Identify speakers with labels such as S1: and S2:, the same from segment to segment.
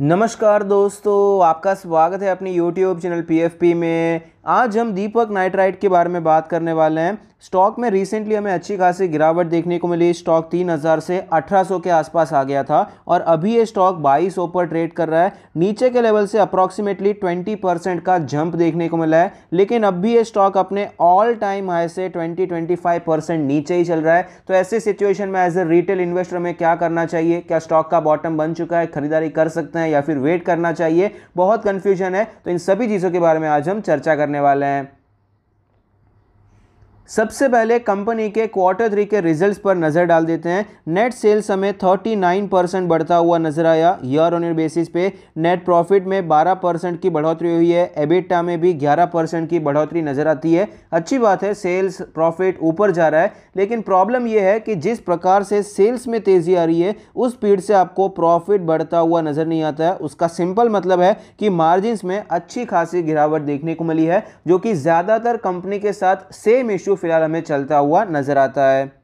S1: नमस्कार दोस्तों आपका स्वागत है अपने YouTube चैनल PFP में आज हम दीपक नाइट्राइट के बारे में बात करने वाले हैं स्टॉक में रिसेंटली हमें अच्छी खासी गिरावट देखने को मिली स्टॉक 3000 से 1800 के आसपास आ गया था और अभी ये स्टॉक 2200 पर ट्रेड कर रहा है नीचे के लेवल से अप्रॉक्सीमेटली 20 परसेंट का जंप देखने को मिला है लेकिन अब भी ये स्टॉक अपने ऑल टाइम हाई से 20-25 परसेंट नीचे ही चल रहा है तो ऐसे सिचुएशन में एज ए रिटेल इन्वेस्टर में क्या करना चाहिए क्या स्टॉक का बॉटम बन चुका है खरीदारी कर सकते हैं या फिर वेट करना चाहिए बहुत कन्फ्यूजन है तो इन सभी चीज़ों के बारे में आज हम चर्चा करने करने वाले हैं सबसे पहले कंपनी के क्वार्टर थ्री के रिजल्ट्स पर नज़र डाल देते हैं नेट सेल्स हमें 39 परसेंट बढ़ता हुआ नजर आया ईयर ऑन ईयर बेसिस पे नेट प्रॉफिट में 12 परसेंट की बढ़ोतरी हुई है एबिटा में भी 11 परसेंट की बढ़ोतरी नज़र आती है अच्छी बात है सेल्स प्रॉफिट ऊपर जा रहा है लेकिन प्रॉब्लम यह है कि जिस प्रकार से सेल्स में तेज़ी आ रही है उस स्पीड से आपको प्रॉफिट बढ़ता हुआ नज़र नहीं आता है उसका सिंपल मतलब है कि मार्जिन में अच्छी खासी गिरावट देखने को मिली है जो कि ज़्यादातर कंपनी के साथ सेम इशू फ़िलहाल हमें चलता हुआ नज़र आता है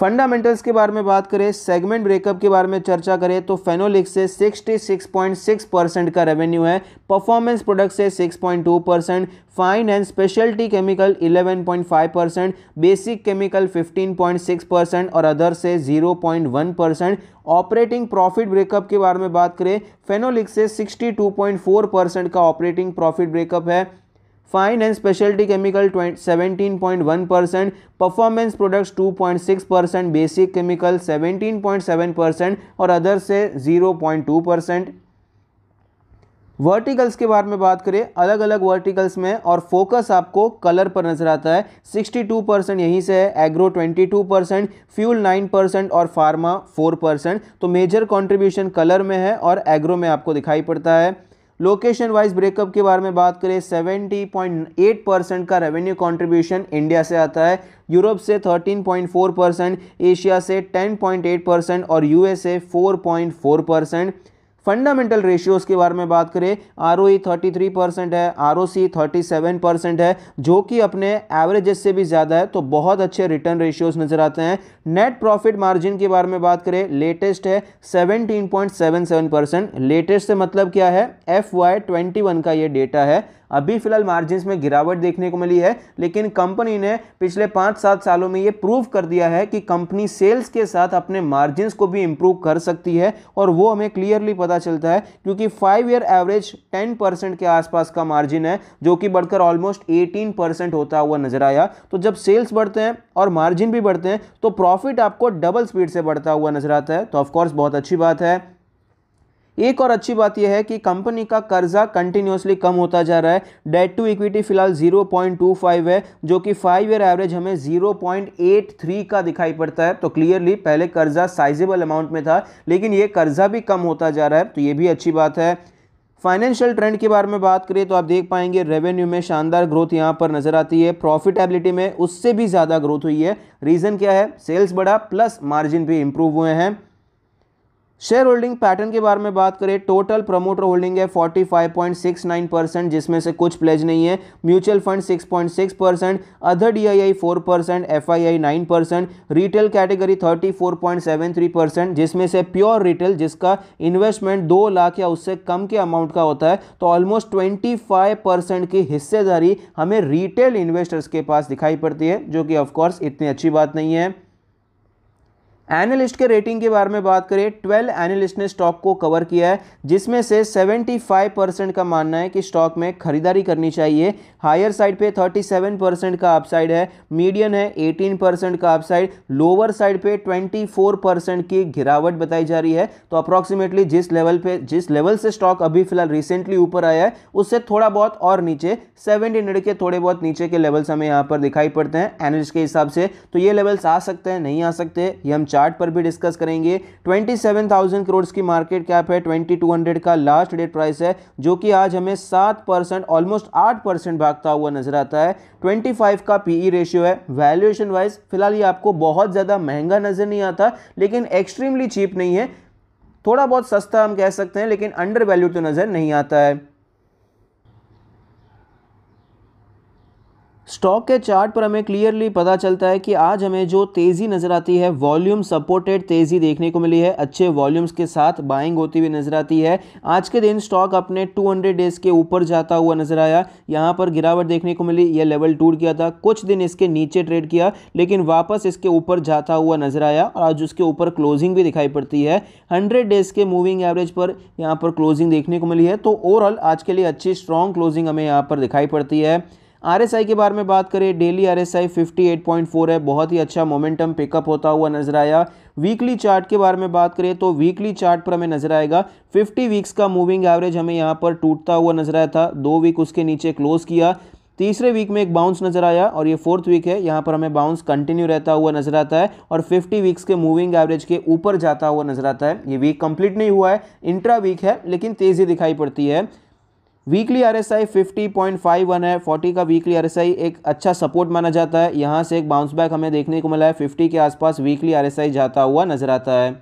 S1: फंडामेंटल्स के बारे में बात करें सेगमेंट ब्रेकअप के बारे में चर्चा करें तो फेनोलिक से 66.6 परसेंट का रेवेन्यू है परफॉर्मेंस प्रोडक्ट से 6.2 percent fine and speciality chemical 11.5 percent basic chemical 15.6 percent और अदर से 0.1 परसेंट ऑपरेटिंग प्रॉफिट ब्रेकअप के बारे में बात करें फेनोलिक से सिक्सटी परसेंट का ऑपरेटिंग प्रॉफिट ब्रेकअप है fine and speciality chemical seventeen point one percent performance products two point six percent basic chemical seventeen point seven percent और अदर से zero point two percent verticals के बारे में बात करें अलग अलग वर्टिकल्स में और फोकस आपको कलर पर नज़र आता है 62 परसेंट यहीं से है एग्रो 22 परसेंट फ्यूल 9 परसेंट और फार्मा 4 परसेंट तो मेजर कंट्रीब्यूशन कलर में है और एग्रो में आपको दिखाई पड़ता है लोकेशन वाइज ब्रेकअप के बारे में बात करें 70.8 परसेंट का रेवेन्यू कंट्रीब्यूशन इंडिया से आता है यूरोप से 13.4 परसेंट एशिया से 10.8 परसेंट और यूएस से 4.4 परसेंट फंडामेंटल रेशियोज़ के बारे में बात करें R O E thirty three percent है R O C thirty seven percent है जो कि अपने एवरेजेस से भी ज़्यादा है तो बहुत अच्छे रिटर्न रेशियोज़ नज़र आते हैं नेट प्रॉफिट मार्जिन के बारे में बात करें लेटेस्ट है seventeen point seven seven percent latest से मतलब क्या है एफ वाई ट्वेंटी वन का ये डेटा है अभी फिलहाल मार्जिन में गिरावट देखने को मिली है लेकिन कंपनी ने पिछले पाँच सात सालों में ये प्रूव कर दिया है कि कंपनी सेल्स के साथ अपने मार्जिन को भी इम्प्रूव कर सकती है और वो हमें क्लियरली पता चलता है क्योंकि five year average ten percent के आसपास का मार्जिन है जो कि बढ़कर ऑलमोस्ट एटीन परसेंट होता हुआ नजर आया तो जब सेल्स बढ़ते हैं और मार्जिन भी बढ़ते हैं तो प्रॉफिट आपको डबल स्पीड से बढ़ता हुआ नजर आता है तो ऑफकोर्स बहुत अच्छी बात है एक और अच्छी बात यह है कि कंपनी का कर्जा कंटिन्यूसली कम होता जा रहा है डेट टू इक्विटी फिलहाल 0.25 है जो कि फाइव ईयर एवरेज हमें 0.83 का दिखाई पड़ता है तो क्लियरली पहले कर्जा साइजेबल अमाउंट में था लेकिन ये कर्जा भी कम होता जा रहा है तो ये भी अच्छी बात है फाइनेंशियल ट्रेंड के बारे में बात करें तो आप देख पाएंगे रेवेन्यू में शानदार ग्रोथ यहाँ पर नजर आती है प्रॉफिटेबिलिटी में उससे भी ज़्यादा ग्रोथ हुई है रीज़न क्या है सेल्स बढ़ा प्लस मार्जिन भी इंप्रूव हुए हैं शेयर होल्डिंग पैटर्न के बारे में बात करें टोटल प्रमोटर होल्डिंग है 45.69 परसेंट जिसमें से कुछ प्लेज नहीं है mutual fund 6.6 percent other DII 4 percent F 9 percent retail category 34.73 percent जिसमें से प्योर रिटेल जिसका इन्वेस्टमेंट दो लाख या उससे कम के अमाउंट का होता है तो ऑलमोस्ट ट्वेंटी परसेंट की हिस्सेदारी हमें रिटेल इन्वेस्टर्स के पास दिखाई पड़ती है जो कि ऑफकोर्स इतनी अच्छी बात नहीं है एनालिस्ट के रेटिंग के बारे में बात करें 12 एनालिस्ट ने स्टॉक को कवर किया है जिसमें से 75 परसेंट का मानना है कि स्टॉक में खरीदारी करनी चाहिए हायर साइड पे 37 परसेंट का अपसाइड है मीडियन है 18 परसेंट का अपसाइड लोअर साइड पे 24 परसेंट की गिरावट बताई जा रही है तो अप्रॉक्सीमेटली जिस लेवल पे जिस लेवल से स्टॉक अभी फिलहाल रिसेंटली ऊपर आया है उससे थोड़ा बहुत और नीचे सेवन के थोड़े बहुत नीचे के लेवल्स हमें यहाँ पर दिखाई पड़ते हैं एनालिस्ट के हिसाब से तो ये लेवल्स आ सकते हैं नहीं आ सकते ये हम चार्ट पर भी डिस्कस करेंगे 27,000 करोड़ की मार्केट कैप है 2200 का लास्ट डेट प्राइस है जो कि आज हमें सात परसेंट ऑलमोस्ट आठ परसेंट भागता हुआ नजर आता है 25 का पीई रेशियो e है वैल्यूएशन वाइज फिलहाल ये आपको बहुत ज़्यादा महंगा नज़र नहीं आता लेकिन एक्सट्रीमली चीप नहीं है थोड़ा बहुत सस्ता हम कह सकते हैं लेकिन अंडर वैल्यू तो नज़र नहीं आता है स्टॉक के चार्ट पर हमें क्लियरली पता चलता है कि आज हमें जो तेज़ी नज़र आती है वॉल्यूम सपोर्टेड तेज़ी देखने को मिली है अच्छे वॉल्यूम्स के साथ बाइंग होती हुई नज़र आती है आज के दिन स्टॉक अपने 200 डेज़ के ऊपर जाता हुआ नज़र आया यहाँ पर गिरावट देखने को मिली यह लेवल टूट गया था कुछ दिन इसके नीचे ट्रेड किया लेकिन वापस इसके ऊपर जाता हुआ नज़र आया और आज उसके ऊपर क्लोजिंग भी दिखाई पड़ती है हंड्रेड डेज़ के मूविंग एवरेज पर यहाँ पर क्लोजिंग देखने को मिली है तो ओवरऑल आज के लिए अच्छी स्ट्रॉन्ग क्लोजिंग हमें यहाँ पर दिखाई पड़ती है आरएसआई के बारे में बात करें डेली आरएसआई 58.4 है बहुत ही अच्छा मोमेंटम पिकअप होता हुआ नजर आया वीकली चार्ट के बारे में बात करें तो वीकली चार्ट पर हमें नजर आएगा 50 वीक्स का मूविंग एवरेज हमें यहाँ पर टूटता हुआ नजर आया था दो वीक उसके नीचे क्लोज किया तीसरे वीक में एक बाउंस नजर आया और ये फोर्थ वीक है यहाँ पर हमें बाउंस कंटिन्यू रहता हुआ नजर आता है और 50 वीक्स के मूविंग एवरेज के ऊपर जाता हुआ नजर आता है ये वीक कंप्लीट नहीं हुआ है इंट्रा वीक है लेकिन तेजी दिखाई पड़ती है वीकली आरएसआई 50.51 है 40 का वीकली आरएसआई एक अच्छा सपोर्ट माना जाता है यहाँ से एक बाउंस बैक हमें देखने को मिला है 50 के आसपास वीकली आरएसआई जाता हुआ नजर आता है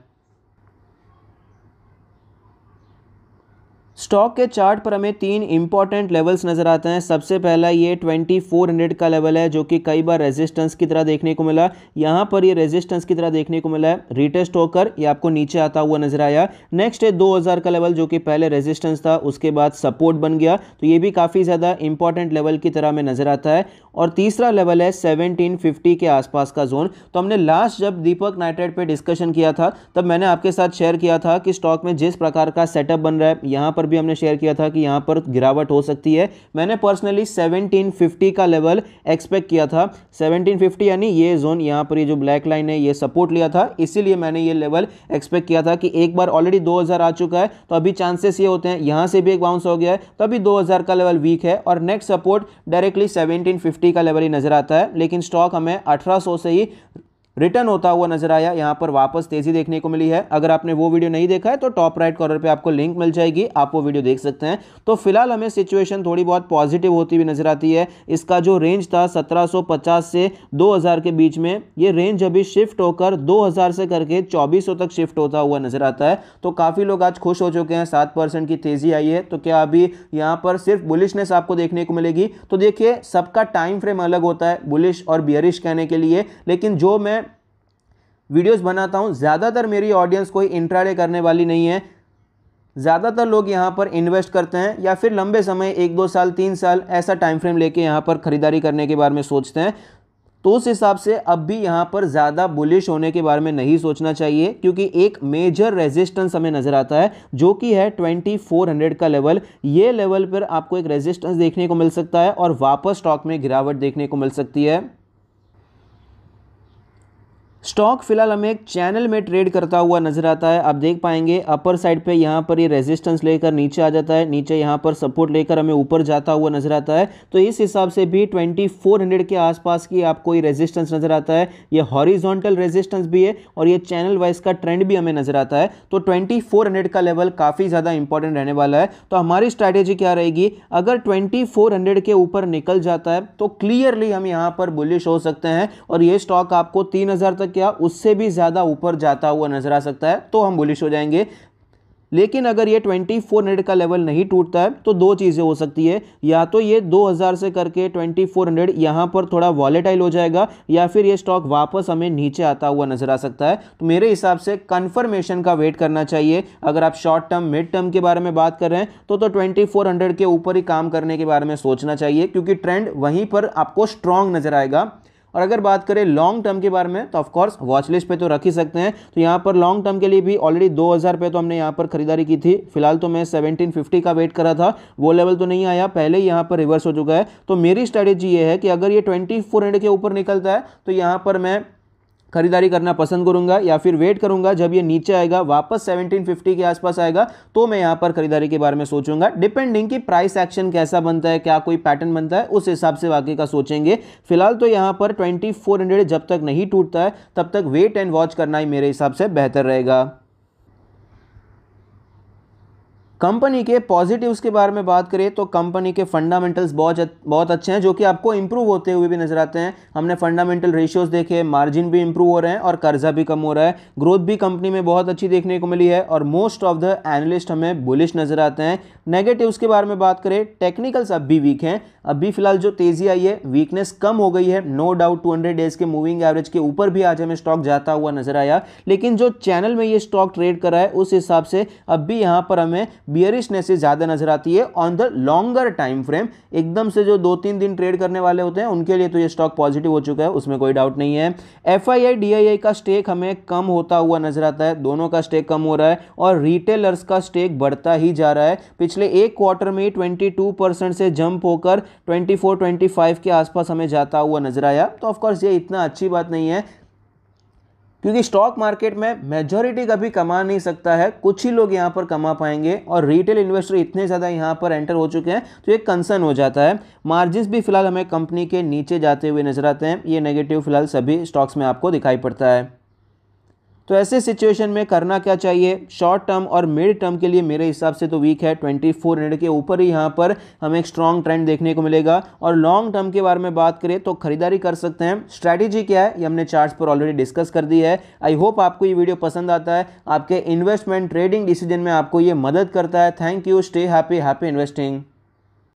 S1: स्टॉक के चार्ट पर हमें तीन इंपॉर्टेंट लेवल्स नज़र आते हैं सबसे पहला ये 2400 का लेवल है जो कि कई बार रेजिस्टेंस की तरह देखने को मिला यहाँ पर ये रेजिस्टेंस की तरह देखने को मिला है रिटेस्ट होकर ये आपको नीचे आता हुआ नजर आया नेक्स्ट है 2000 का लेवल जो कि पहले रेजिस्टेंस था उसके बाद सपोर्ट बन गया तो ये भी काफ़ी ज़्यादा इंपॉर्टेंट लेवल की तरह हमें नज़र आता है और तीसरा लेवल है सेवनटीन के आसपास का जोन तो हमने लास्ट जब दीपक नाइट्रेट पर डिस्कशन किया था तब मैंने आपके साथ शेयर किया था कि स्टॉक में जिस प्रकार का सेटअप बन रहा है यहाँ पर भी हमने शेयर किया था कि यहाँ पर गिरावट हो सकती है मैंने पर्सनली 1750 का लेवल एक्सपेक्ट किया था 1750 यानी ये जोन यहाँ पर ये जो ब्लैक लाइन है ये सपोर्ट लिया था इसीलिए मैंने ये लेवल एक्सपेक्ट किया था कि एक बार ऑलरेडी 2000 आ चुका है तो अभी चांसेस ये होते हैं यहाँ से भी एक बाउंस हो गया है तो अभी दो का लेवल वीक है और नेक्स्ट सपोर्ट डायरेक्टली सेवनटीन का लेवल ही नज़र आता है लेकिन स्टॉक हमें अठारह से ही रिटर्न होता हुआ नजर आया यहाँ पर वापस तेजी देखने को मिली है अगर आपने वो वीडियो नहीं देखा है तो टॉप राइट कॉर्नर पे आपको लिंक मिल जाएगी आप वो वीडियो देख सकते हैं तो फिलहाल हमें सिचुएशन थोड़ी बहुत पॉजिटिव होती हुई नजर आती है इसका जो रेंज था 1750 से 2000 के बीच में ये रेंज अभी शिफ्ट होकर दो से करके चौबीस तक शिफ्ट होता हुआ नजर आता है तो काफ़ी लोग आज खुश हो चुके हैं सात की तेज़ी आई है तो क्या अभी यहाँ पर सिर्फ बुलिशनेस आपको देखने को मिलेगी तो देखिए सबका टाइम फ्रेम अलग होता है बुलिश और बियरिश कहने के लिए लेकिन जो मैं वीडियोस बनाता हूँ ज़्यादातर मेरी ऑडियंस कोई इंट्राडे करने वाली नहीं है ज़्यादातर लोग यहाँ पर इन्वेस्ट करते हैं या फिर लंबे समय एक दो साल तीन साल ऐसा टाइम फ्रेम लेके यहाँ पर ख़रीदारी करने के बारे में सोचते हैं तो उस हिसाब से अब भी यहाँ पर ज़्यादा बुलिश होने के बारे में नहीं सोचना चाहिए क्योंकि एक मेजर रेजिस्टेंस हमें नज़र आता है जो कि है 2400 का लेवल ये लेवल पर आपको एक रेजिस्टेंस देखने को मिल सकता है और वापस स्टॉक में गिरावट देखने को मिल सकती है स्टॉक फिलहाल हमें एक चैनल में ट्रेड करता हुआ नजर आता है आप देख पाएंगे अपर साइड पे यहाँ पर ये यह रेजिस्टेंस लेकर नीचे आ जाता है नीचे यहाँ पर सपोर्ट लेकर हमें ऊपर जाता हुआ नजर आता है तो इस हिसाब से भी 2400 के आसपास की आपको ये रेजिस्टेंस नजर आता है ये हॉरिजॉन्टल रेजिस्टेंस भी है और ये चैनल वाइज का ट्रेंड भी हमें नजर आता है तो ट्वेंटी का लेवल काफ़ी ज़्यादा इंपॉर्टेंट रहने वाला है तो हमारी स्ट्रैटेजी क्या रहेगी अगर ट्वेंटी के ऊपर निकल जाता है तो क्लियरली हम यहाँ पर बुलिश हो सकते हैं और ये स्टॉक आपको तीन तक क्या उससे भी ज़्यादा ऊपर जाता हुआ नजर आ सकता है तो हम बुलिश हो जाएंगे लेकिन अगर ये 2400 का लेवल नहीं टूटता है तो दो चीज़ें हो सकती है या तो ये 2000 से करके 2400 हंड्रेड यहाँ पर थोड़ा वॉलेटाइल हो जाएगा या फिर ये स्टॉक वापस हमें नीचे आता हुआ नज़र आ सकता है तो मेरे हिसाब से कंफर्मेशन का वेट करना चाहिए अगर आप शॉर्ट टर्म मिड टर्म के बारे में बात कर रहे हैं तो तो 2400 के ऊपर ही काम करने के बारे में सोचना चाहिए क्योंकि ट्रेंड वहीं पर आपको स्ट्रांग नज़र आएगा और अगर बात करें लॉन्ग टर्म के बारे में तो ऑफकोर्स वॉच लिस्ट पे तो रख ही सकते हैं तो यहाँ पर लॉन्ग टर्म के लिए भी ऑलरेडी दो हज़ार पे तो हमने यहाँ पर खरीदारी की थी फिलहाल तो मैं 1750 फिफ्टी का वेट करा था वो लेवल तो नहीं आया पहले ही यहाँ पर रिवर्स हो चुका है तो मेरी स्ट्रैटेजी ये है कि अगर ये ट्वेंटी के ऊपर निकलता है तो यहाँ पर मैं खरीदारी करना पसंद करूंगा या फिर वेट करूंगा जब ये नीचे आएगा वापस 1750 के आसपास आएगा तो मैं यहाँ पर खरीदारी के बारे में सोचूंगा डिपेंडिंग कि प्राइस एक्शन कैसा बनता है क्या कोई पैटर्न बनता है उस हिसाब से बाकी का सोचेंगे फिलहाल तो यहाँ पर 2400 जब तक नहीं टूटता है तब तक वेट एंड वॉच करना ही मेरे हिसाब से बेहतर रहेगा कंपनी के पॉजिटिव्स के बारे में बात करें तो कंपनी के फंडामेंटल्स बहुत बहुत अच्छे हैं जो कि आपको इम्प्रूव होते हुए भी नजर आते हैं हमने फंडामेंटल रेशियोज देखे मार्जिन भी इंप्रूव हो रहे हैं और कर्जा भी कम हो रहा है ग्रोथ भी कंपनी में बहुत अच्छी देखने को मिली है और मोस्ट ऑफ द एनालिस्ट हमें बुलिश नजर आते हैं नेगेटिव्स के बारे में बात करें टेक्निकल्स अब भी वीक हैं अभी फिलहाल जो तेजी आई है वीकनेस कम हो गई है नो डाउट टू डेज के मूविंग एवरेज के ऊपर भी आज हमें स्टॉक जाता हुआ नजर आया लेकिन जो चैनल में ये स्टॉक ट्रेड करा है उस हिसाब से अब भी यहाँ पर हमें बियरिशनेस से ज़्यादा नजर आती है on the longer time frame एकदम से जो दो तीन दिन ट्रेड करने वाले होते हैं उनके लिए तो ये स्टॉक पॉजिटिव हो चुका है उसमें कोई डाउट नहीं है एफ आई का स्टेक हमें कम होता हुआ नजर आता है दोनों का स्टेक कम हो रहा है और रिटेलर्स का स्टेक बढ़ता ही जा रहा है पिछले एक क्वार्टर में ट्वेंटी से जंप होकर ट्वेंटी फोर के आसपास हमें जाता हुआ नजर आया तो ऑफकोर्स ये इतना अच्छी बात नहीं है क्योंकि स्टॉक मार्केट में मेजोरिटी कभी कमा नहीं सकता है कुछ ही लोग यहाँ पर कमा पाएंगे और रिटेल इन्वेस्टर इतने ज़्यादा यहाँ पर एंटर हो चुके हैं तो एक कंसर्न हो जाता है मार्जिन भी फिलहाल हमें कंपनी के नीचे जाते हुए नजर आते हैं ये नेगेटिव फिलहाल सभी स्टॉक्स में आपको दिखाई पड़ता है तो ऐसे सिचुएशन में करना क्या चाहिए शॉर्ट टर्म और मिड टर्म के लिए मेरे हिसाब से तो वीक है ट्वेंटी फोर हंड्रेड के ऊपर ही यहाँ पर हमें एक स्ट्रॉन्ग ट्रेंड देखने को मिलेगा और लॉन्ग टर्म के बारे में बात करें तो खरीदारी कर सकते हैं स्ट्रैटेजी क्या है ये हमने चार्ट पर ऑलरेडी डिस्कस कर दी है आई होप आपको ये वीडियो पसंद आता है आपके इन्वेस्टमेंट ट्रेडिंग डिसीजन में आपको ये मदद करता है thank you stay happy happy investing